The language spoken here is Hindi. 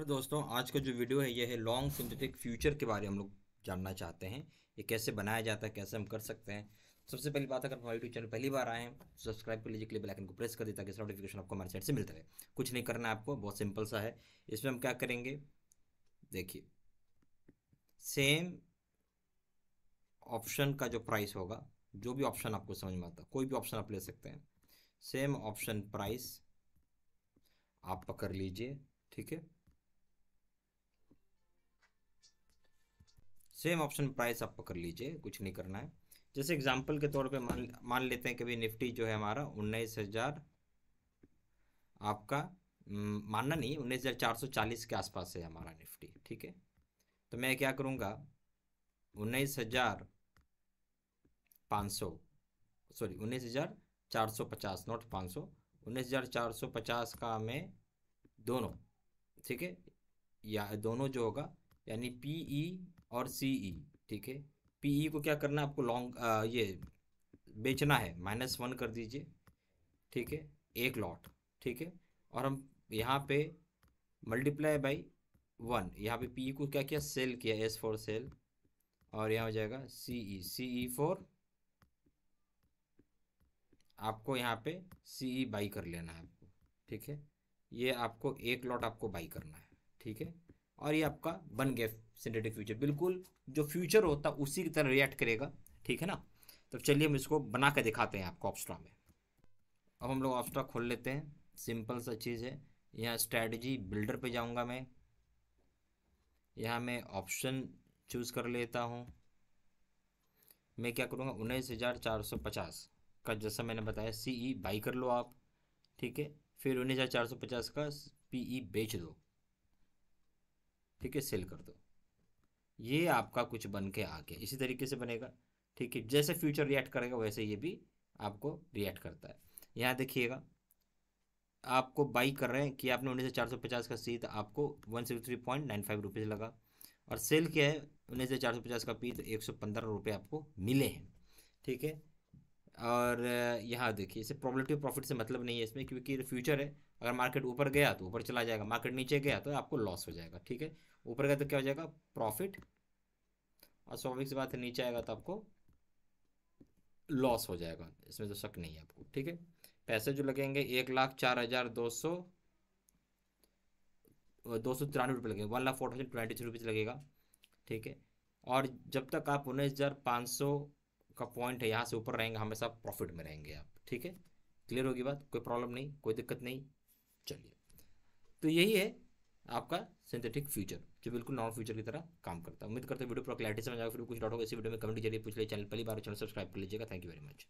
हेलो दोस्तों आज का जो वीडियो है ये है लॉन्ग सिंथेटिक फ्यूचर के बारे में हम लोग जानना चाहते हैं ये कैसे बनाया जाता है कैसे हम कर सकते हैं सबसे पहली बात अगर हमारे यूट्यूब चैनल पहली बार आए हैं सब्सक्राइब कर लीजिए बेल आइकन को प्रेस कर दें ताकि नोटिफिकेशन आपको हमारे साइड से मिलता रहे कुछ नहीं करना है आपको बहुत सिंपल सा है इसमें हम क्या करेंगे देखिए सेम ऑप्शन का जो प्राइस होगा जो भी ऑप्शन आपको समझ में आता कोई भी ऑप्शन आप ले सकते हैं सेम ऑप्शन प्राइस आप पकड़ लीजिए ठीक है सेम ऑप्शन प्राइस आप पकड़ लीजिए कुछ नहीं करना है जैसे एग्जाम्पल के तौर पे मान मान लेते हैं कि भाई निफ्टी जो है हमारा उन्नीस हज़ार आपका हम्म, मानना नहीं उन्नीस हज़ार चार सौ चालीस के आसपास है हमारा निफ्टी ठीक है तो मैं क्या करूँगा उन्नीस हज़ार पाँच सौ सॉरी उन्नीस हज़ार चार सौ पचास नॉट पाँच सौ उन्नीस हज़ार चार सौ पचास का हमें दोनों ठीक है या दोनों जो होगा यानी पी ई e और सी ई e, ठीक है पी ई e को क्या करना है आपको लॉन्ग ये बेचना है माइनस वन कर दीजिए ठीक है एक लॉट ठीक है और हम यहाँ पे मल्टीप्लाई बाई वन यहाँ पे पी ई e को क्या किया सेल किया एस फॉर सेल और यहाँ हो जाएगा सी ई सी ई फॉर आपको यहाँ पे सी ई बाई कर लेना है आपको ठीक है ये आपको एक लॉट आपको बाई करना है ठीक है और ये आपका बन गया सिंथेटिक फ्यूचर बिल्कुल जो फ्यूचर होता है उसी की तरह रिएक्ट करेगा ठीक है ना तो चलिए हम इसको बना कर दिखाते हैं आपको ऑप्स्ट्रा में अब हम लोग ऑप्स्ट्रा खोल लेते हैं सिंपल सा चीज़ है यहाँ स्ट्रैटेजी बिल्डर पे जाऊँगा मैं यहाँ मैं ऑप्शन चूज़ कर लेता हूँ मैं क्या करूँगा उन्नीस हज़ार चार सौ पचास का जैसा मैंने बताया सी ई बाई कर लो आप ठीक है फिर उन्नीस हज़ार चार सौ पचास का पी ई e बेच दो ठीक है सेल कर दो ये आपका कुछ बन के आ गया इसी तरीके से बनेगा ठीक है जैसे फ्यूचर रिएक्ट करेगा वैसे ये भी आपको रिएक्ट करता है यहाँ देखिएगा आपको बाई कर रहे हैं कि आपने उन्नीस हज़ार चार सौ पचास का सी तो आपको one six three point nine five rupees लगा और सेल किया है उन्नीस हज़ार चार सौ पचास का पी तो एक सौ पंद्रह रुपये आपको मिले हैं ठीक है और यहाँ देखिए इसे प्रॉब्लिटी प्रॉफिट से मतलब नहीं है इसमें क्योंकि फ्यूचर है अगर मार्केट ऊपर गया तो ऊपर चला जाएगा मार्केट नीचे गया तो आपको लॉस हो जाएगा ठीक है ऊपर गया तो क्या हो जाएगा प्रॉफिट और स्वाभाविक सी बात है नीचे आएगा तो आपको लॉस हो जाएगा इसमें तो शक नहीं है आपको ठीक है पैसे जो लगेंगे एक लाख चार हजार दो सौ दो सौ तिरानवे रुपये लगेंगे one lakh four thousand twenty three rupees लगेगा ठीक है और जब तक आप उन्नीस हज़ार पाँच सौ का पॉइंट है यहाँ से ऊपर रहेंगे हमेशा प्रॉफिट में रहेंगे आप ठीक है क्लियर होगी बात कोई प्रॉब्लम नहीं कोई दिक्कत नहीं चलिए तो यही है आपका सिंथेटिक फ्यूचर जो बिल्कुल नॉन फ्यूचर की तरह काम करता है उम्मीद करते हैं वीडियो पर क्लैरिटी समझ आएगा फिर कुछ डॉट होगा इसी वीडियो में कमेंट जरिए पूछ ले चैनल पहली बार चैनल सब्सक्राइब कर लीजिएगा थैंक यू वेरी मच